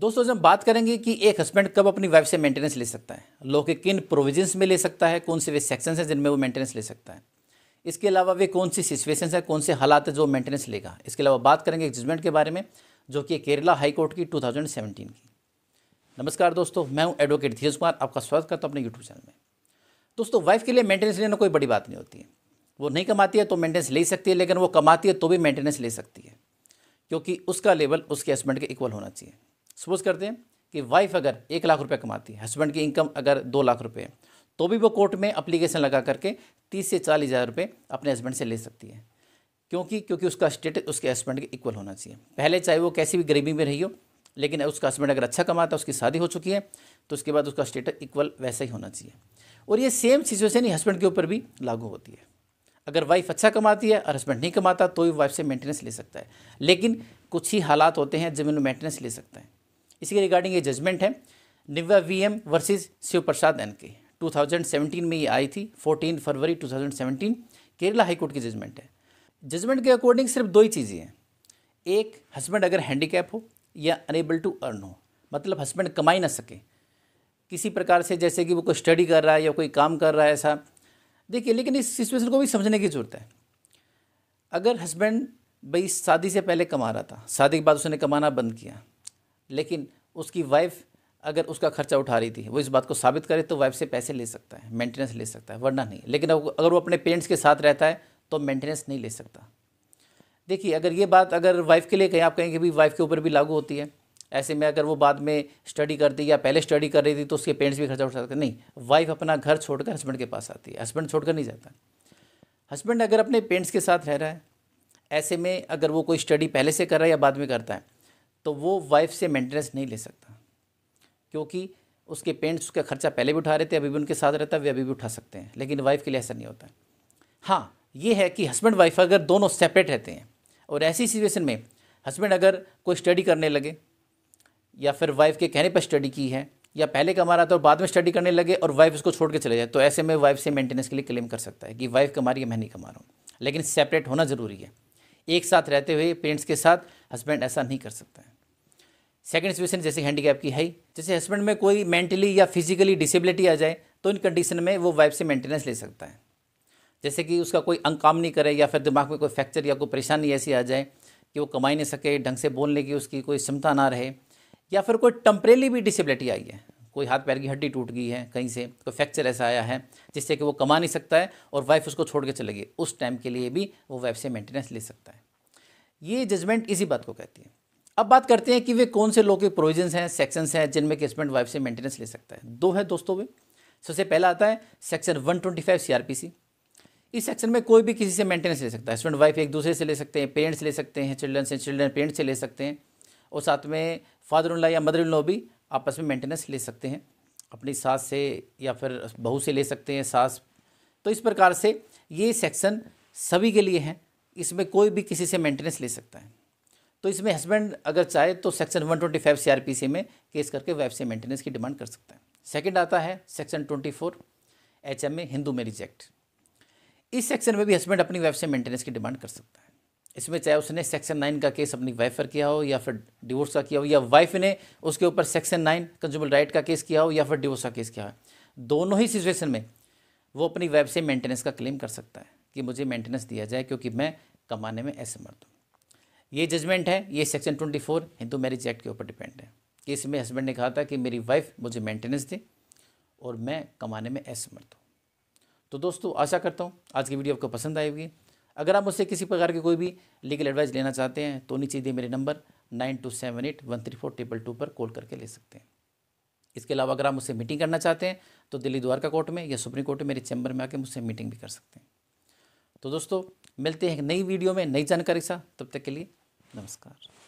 दोस्तों जब बात करेंगे कि एक हस्बैंड कब अपनी वाइफ से मेंटेनेंस ले सकता है लॉ के किन प्रोविजंस में ले सकता है कौन से वे सेक्शन हैं जिनमें वो मेंटेनेंस ले सकता है इसके अलावा वे कौन सी सिचुएशंस हैं कौन से हालात हैं जो मेंटेनेंस लेगा इसके अलावा बात करेंगे एक जजमेंट के बारे में जो कि केरला हाई कोर्ट की 2017 की नमस्कार दोस्तों मैं हूं एडवोकेट धीरज कुमार आपका स्वागत करता हूं अपने यूट्यूब चैनल में दोस्तों वाइफ के लिए मेंटेनेंस लेना कोई बड़ी बात नहीं होती है वो नहीं कमाती है तो मेंटेनेंस ले सकती है लेकिन वो कमाती है तो भी मेंटेनेंस ले सकती है क्योंकि उसका लेवल उसके हस्बैंड के इक्वल होना चाहिए सपोज करते हैं कि वाइफ अगर एक लाख रुपये कमाती है हस्बैंड की इनकम अगर दो लाख रुपये है तो भी वो कोर्ट में अप्लीकेशन लगा करके तीस से चालीस हज़ार रुपये अपने हस्बैंड से ले सकती है क्योंकि क्योंकि उसका स्टेटस उसके हस्बैंड के इक्वल होना चाहिए पहले चाहे वो कैसी भी गरीबी में रही हो लेकिन उसका हस्बैंड अगर अच्छा कमाता है उसकी शादी हो चुकी है तो उसके बाद उसका स्टेटस इक्वल वैसा ही होना चाहिए और ये सेम सिचुएशन ही हस्बैंड के ऊपर भी लागू होती है अगर वाइफ अच्छा कमाती है और हस्बैंड नहीं कमाता तो भी वाइफ से मेंटेनेंस ले सकता है लेकिन कुछ ही हालात होते हैं इन मेंटेनेंस ले सकता है इसके रिगार्डिंग ये जजमेंट है Nivya V M versus Shiva Prasad N K 2017 में ये आई थी 14 फरवरी 2017 केरला हाईकोर्ट की जजमेंट है जजमेंट के अकॉर्डिंग सिर्फ दो ही चीज़ें हैं एक हस्बैंड अगर हैंडीकैप हो या अनेबल टू अर्न हो मतलब हस्बैंड कमाई ना सके किसी प्रकार से जैसे कि वो कोई स्टडी कर रहा है या कोई काम कर रहा है ऐसा देखिए लेकिन इस सिचुएशन को भी समझने की ज़रूरत है अगर हस्बैंड भाई शादी से पहले कमा रहा था शादी के बाद उसने कमाना बंद किया लेकिन उसकी वाइफ अगर उसका खर्चा उठा रही थी वो इस बात को साबित करे तो वाइफ से पैसे ले सकता है मेंटेनेंस ले सकता है वरना नहीं लेकिन अगर वो अपने पेरेंट्स के साथ रहता है तो मेंटेनेंस नहीं ले सकता देखिए अगर ये बात अगर वाइफ के लिए कहीं आप कहेंगे भी वाइफ के ऊपर भी लागू होती है ऐसे में अगर वो बाद में स्टडी करती या पहले स्टडी कर रही थी तो उसके पेरेंट्स भी खर्चा उठा सकते नहीं वाइफ अपना घर छोड़कर हस्बैंड के पास आती है हस्बैंड छोड़कर नहीं जाता हस्बैंड अगर अपने पेरेंट्स के साथ रह रहा है ऐसे में अगर वो कोई स्टडी पहले से कर रहा है या बाद में करता है तो वो वाइफ से मेंटेनेंस नहीं ले सकता क्योंकि उसके पेरेंट्स उसका खर्चा पहले भी उठा रहे थे अभी भी उनके साथ रहता है वे अभी भी उठा सकते हैं लेकिन वाइफ के लिए ऐसा नहीं होता है। हाँ ये है कि हस्बैंड वाइफ अगर दोनों सेपरेट रहते हैं और ऐसी सिचुएशन में हस्बैंड अगर कोई स्टडी करने लगे या फिर वाइफ के कहने पर स्टडी की है या पहले कमा रहा था और बाद में स्टडी करने लगे और वाइफ उसको छोड़ के चले जाए तो ऐसे में वाइफ से मेंटेनेंस के लिए क्लेम कर सकता है कि वाइफ कमा रही है मैं नहीं कमा रहा हूँ लेकिन सेपरेट होना ज़रूरी है एक साथ रहते हुए पेरेंट्स के साथ हस्बैंड ऐसा नहीं कर सकता है सेकेंड सिचुएशन जैसे हैंडीकैप की है ही जैसे हस्बैंड में कोई मेंटली या फिजिकली डिसेबिलिटी आ जाए तो इन कंडीशन में वो वाइफ से मेंटेनेंस ले सकता है जैसे कि उसका कोई अंग काम नहीं करे या फिर दिमाग में कोई फ्रैक्चर या कोई परेशानी ऐसी आ जाए कि वो कमा ही नहीं सके ढंग से बोलने की उसकी कोई क्षमता ना रहे या फिर कोई टम्परेली भी डिसेबिलिटी आई है कोई हाथ पैर की हड्डी टूट गई है कहीं से कोई फ्रैक्चर ऐसा आया है जिससे कि वो कमा नहीं सकता है और वाइफ उसको छोड़ के चले गई उस टाइम के लिए भी वो वाइफ से मेंटेनेंस ले सकता है ये जजमेंट इसी बात को कहती है अब बात करते हैं कि वे कौन से लोग के प्रोविजन हैं सेक्शंस हैं जिनमें केसमेंट वाइफ से मेंटेनेंस ले सकता है दो है दोस्तों वे सबसे पहला आता है सेक्शन 125 ट्वेंटी इस सेक्शन में कोई भी किसी से मेंटेनेंस ले सकता है हस्बैंड वाइफ एक दूसरे से ले सकते हैं पेरेंट्स ले सकते हैं चिल्ड्रन से चिल्ड्रन पेरेंट्स से ले सकते हैं और साथ में फादर इन लॉ या मदर इन लॉ भी आपस में मेंटेनेंस ले सकते हैं अपनी सास से या फिर बहू से ले सकते हैं सास तो इस प्रकार से ये सेक्शन सभी के लिए हैं इसमें कोई भी किसी से मेंटेनेंस ले सकता है तो इसमें हस्बैंड अगर चाहे तो सेक्शन 125 सी में केस करके वाइफ से मेंटेनेंस की डिमांड कर सकते हैं सेकेंड आता है section twenty four H M A Hindu marriage act इस सेक्शन में भी हस्बैंड अपनी वाइफ से मेंटेनेंस की डिमांड कर सकता है इसमें चाहे उसने सेक्शन नाइन का केस अपनी वाइफ पर किया हो या फिर डिवोर्स का किया हो या वाइफ ने उसके ऊपर सेक्शन नाइन कंज्यूमर राइट का केस किया हो या फिर डिवोर्स का केस किया हो दोनों ही सिचुएशन में वो अपनी वाइफ से मेंटेनेंस का क्लेम कर सकता है कि मुझे मेंटेनेंस दिया जाए क्योंकि मैं कमाने में असमर्थ हूँ ये जजमेंट है ये section twenty four Hindu marriage act के ऊपर डिपेंड है कि इसमें हस्बैंड ने कहा था कि मेरी वाइफ मुझे मेंटेनेंस दे और मैं कमाने में असमर्थ हूँ तो दोस्तों आशा करता हूँ आज की वीडियो आपको पसंद आई होगी अगर आप मुझसे किसी प्रकार की कोई भी लीगल एडवाइस लेना चाहते हैं तो नीचे दिए मेरे number nine two seven eight one three four triple two पर कॉल करके ले सकते हैं इसके अलावा अगर आप मुझसे मीटिंग करना चाहते हैं तो दिल्ली द्वारका कोर्ट में या सुप्रीम कोर्ट में मेरे चैम्बर में आके मुझसे मीटिंग भी कर सकते हैं तो दोस्तों मिलते हैं एक नई वीडियो में नई जानकारी सा साथ तब तक के लिए नमस्कार